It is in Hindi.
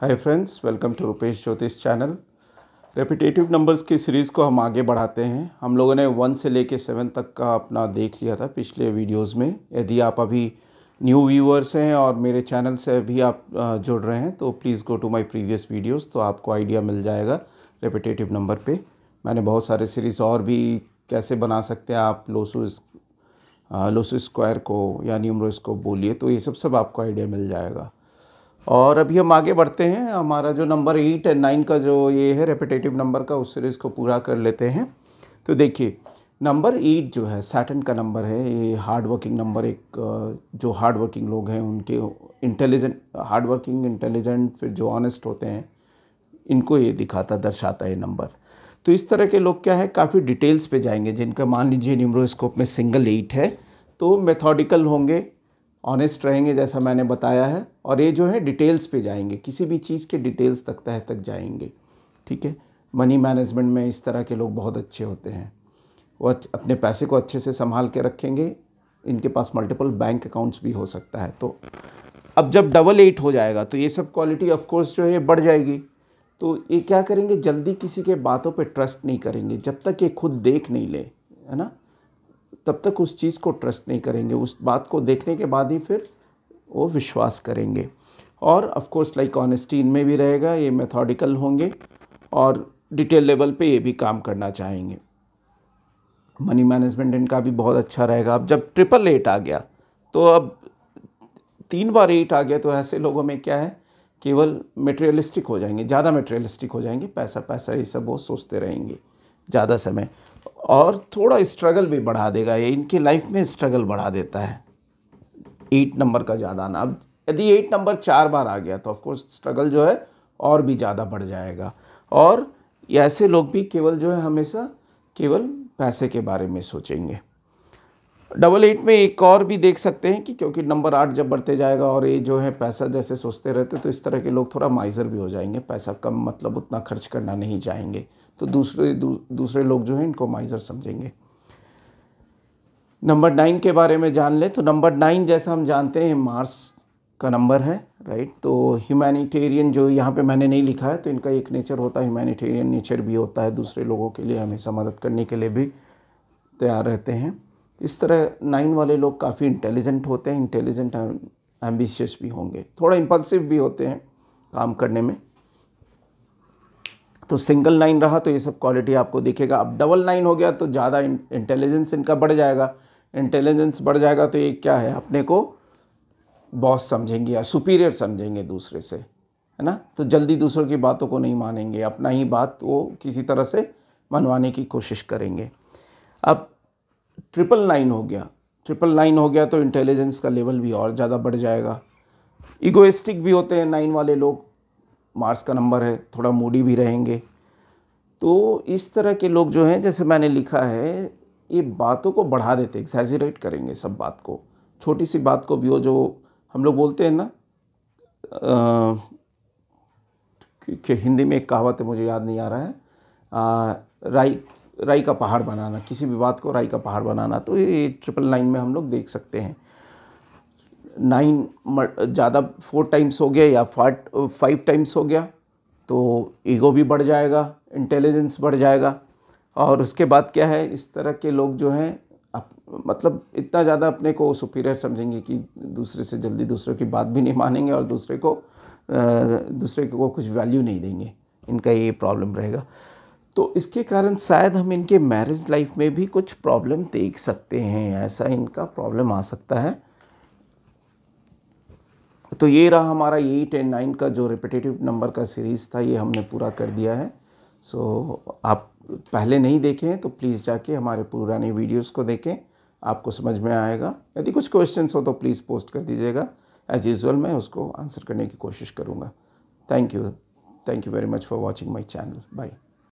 hi friends welcome to Rupesh Jyotish channel repetitive numbers की सीरीज़ को हम आगे बढ़ाते हैं हम लोगों ने वन से लेके सेवन तक का अपना देख लिया था पिछले वीडियोस में यदि आप अभी न्यू व्यूअर्स हैं और मेरे चैनल से अभी आप जुड़ रहे हैं तो please go to my previous videos तो आपको आइडिया मिल जाएगा रेपिटेटिव नंबर पर मैंने बहुत सारे सीरीज़ और भी कैसे बना सकते हैं आप लोसो लोसो स्क्वायर को या न्यूमरोस को बोलिए तो ये सब सब आपको आइडिया मिल जाएगा और अभी हम आगे बढ़ते हैं हमारा जो नंबर एट एंड नाइन का जो ये है रेपिटेटिव नंबर का उस सीरीज़ को पूरा कर लेते हैं तो देखिए नंबर एट जो है सैटन का नंबर है ये हार्ड वर्किंग नंबर एक जो हार्ड वर्किंग लोग हैं उनके इंटेलिजेंट हार्ड वर्किंग इंटेलिजेंट फिर जो ऑनेस्ट होते हैं इनको ये दिखाता दर्शाता है नंबर तो इस तरह के लोग क्या है काफ़ी डिटेल्स पे जाएंगे जिनका मान लीजिए न्यूमरोस्कोप में सिंगल एट है तो मेथोडिकल होंगे ऑनेस्ट रहेंगे जैसा मैंने बताया है और ये जो है डिटेल्स पे जाएंगे किसी भी चीज़ के डिटेल्स तक तह तक जाएंगे ठीक है मनी मैनेजमेंट में इस तरह के लोग बहुत अच्छे होते हैं वो अपने पैसे को अच्छे से संभाल के रखेंगे इनके पास मल्टीपल बैंक अकाउंट्स भी हो सकता है तो अब जब डबल एट हो जाएगा तो ये सब क्वालिटी ऑफकोर्स जो है बढ़ जाएगी तो ये क्या करेंगे जल्दी किसी के बातों पर ट्रस्ट नहीं करेंगे जब तक ये खुद देख नहीं ले है ना तब तक उस चीज़ को ट्रस्ट नहीं करेंगे उस बात को देखने के बाद ही फिर वो विश्वास करेंगे और ऑफ कोर्स लाइक ऑनेस्टी इनमें भी रहेगा ये मेथोडिकल होंगे और डिटेल लेवल पे ये भी काम करना चाहेंगे मनी मैनेजमेंट इनका भी बहुत अच्छा रहेगा अब जब ट्रिपल एट आ गया तो अब तीन बार एट आ गया तो ऐसे लोगों में क्या है केवल मेटेरियलिस्टिक हो जाएंगे ज़्यादा मेटेरियलिस्टिक हो जाएंगे पैसा पैसा ये सब वो सोचते रहेंगे ज़्यादा समय और थोड़ा स्ट्रगल भी बढ़ा देगा ये इनके लाइफ में स्ट्रगल बढ़ा देता है एट नंबर का ज़्यादा आना अब यदि एट नंबर चार बार आ गया तो ऑफकोर्स स्ट्रगल जो है और भी ज़्यादा बढ़ जाएगा और ऐसे लोग भी केवल जो है हमेशा केवल पैसे के बारे में सोचेंगे डबल एट में एक और भी देख सकते हैं कि क्योंकि नंबर आठ जब बढ़ते जाएगा और ये जो है पैसा जैसे सोचते रहते तो इस तरह के लोग थोड़ा माइजर भी हो जाएंगे पैसा कम मतलब उतना खर्च करना नहीं चाहेंगे तो दूसरे दू, दूसरे लोग जो हैं इनको माइजर समझेंगे नंबर नाइन के बारे में जान लें तो नंबर नाइन जैसा हम जानते हैं मार्स का नंबर है राइट तो ह्यूमैनिटेरियन जो यहाँ पे मैंने नहीं लिखा है तो इनका एक नेचर होता है ह्यूमैनिटेरियन नेचर भी होता है दूसरे लोगों के लिए हमेशा मदद करने के लिए भी तैयार रहते हैं इस तरह नाइन वाले लोग काफ़ी इंटेलिजेंट होते हैं इंटेलिजेंट एम्बिशियस भी होंगे थोड़ा इम्पल्सिव भी होते हैं काम करने में तो सिंगल नाइन रहा तो ये सब क्वालिटी आपको दिखेगा अब डबल नाइन हो गया तो ज़्यादा इंटेलिजेंस इनका बढ़ जाएगा इंटेलिजेंस बढ़ जाएगा तो ये क्या है अपने को बॉस समझेंगे या सुपीरियर समझेंगे दूसरे से है ना तो जल्दी दूसरों की बातों को नहीं मानेंगे अपना ही बात वो किसी तरह से मनवाने की कोशिश करेंगे अब ट्रिपल नाइन हो गया ट्रिपल नाइन हो गया तो इंटेलिजेंस का लेवल भी और ज़्यादा बढ़ जाएगा इगोइस्टिक भी होते हैं नाइन वाले लोग मार्स का नंबर है थोड़ा मूडी भी रहेंगे तो इस तरह के लोग जो हैं जैसे मैंने लिखा है ये बातों को बढ़ा देते एक्सैजरेट करेंगे सब बात को छोटी सी बात को भी हो जो हम लोग बोलते हैं ना आ, हिंदी में एक कहावत है मुझे याद नहीं आ रहा है राइट राई का पहाड़ बनाना किसी भी बात को राई का पहाड़ बनाना तो ये ट्रिपल नाइन में हम लोग देख सकते हैं नाइन ज़्यादा फोर टाइम्स हो गया या फाइव टाइम्स हो गया तो ईगो भी बढ़ जाएगा इंटेलिजेंस बढ़ जाएगा और उसके बाद क्या है इस तरह के लोग जो हैं मतलब इतना ज़्यादा अपने को सुपीरियर समझेंगे कि दूसरे से जल्दी दूसरे की बात भी नहीं मानेंगे और दूसरे को दूसरे को कुछ वैल्यू नहीं देंगे इनका ये प्रॉब्लम रहेगा तो इसके कारण शायद हम इनके मैरिज लाइफ में भी कुछ प्रॉब्लम देख सकते हैं ऐसा इनका प्रॉब्लम आ सकता है तो ये रहा हमारा एट एंड नाइन का जो रिपीटेटिव नंबर का सीरीज़ था ये हमने पूरा कर दिया है सो so, आप पहले नहीं देखें तो प्लीज़ जाके हमारे पुराने वीडियोस को देखें आपको समझ में आएगा यदि कुछ क्वेश्चंस हो तो प्लीज़ पोस्ट कर दीजिएगा एज यूज़ल मैं उसको आंसर करने की कोशिश करूँगा thank you thank you very much for watching my channel by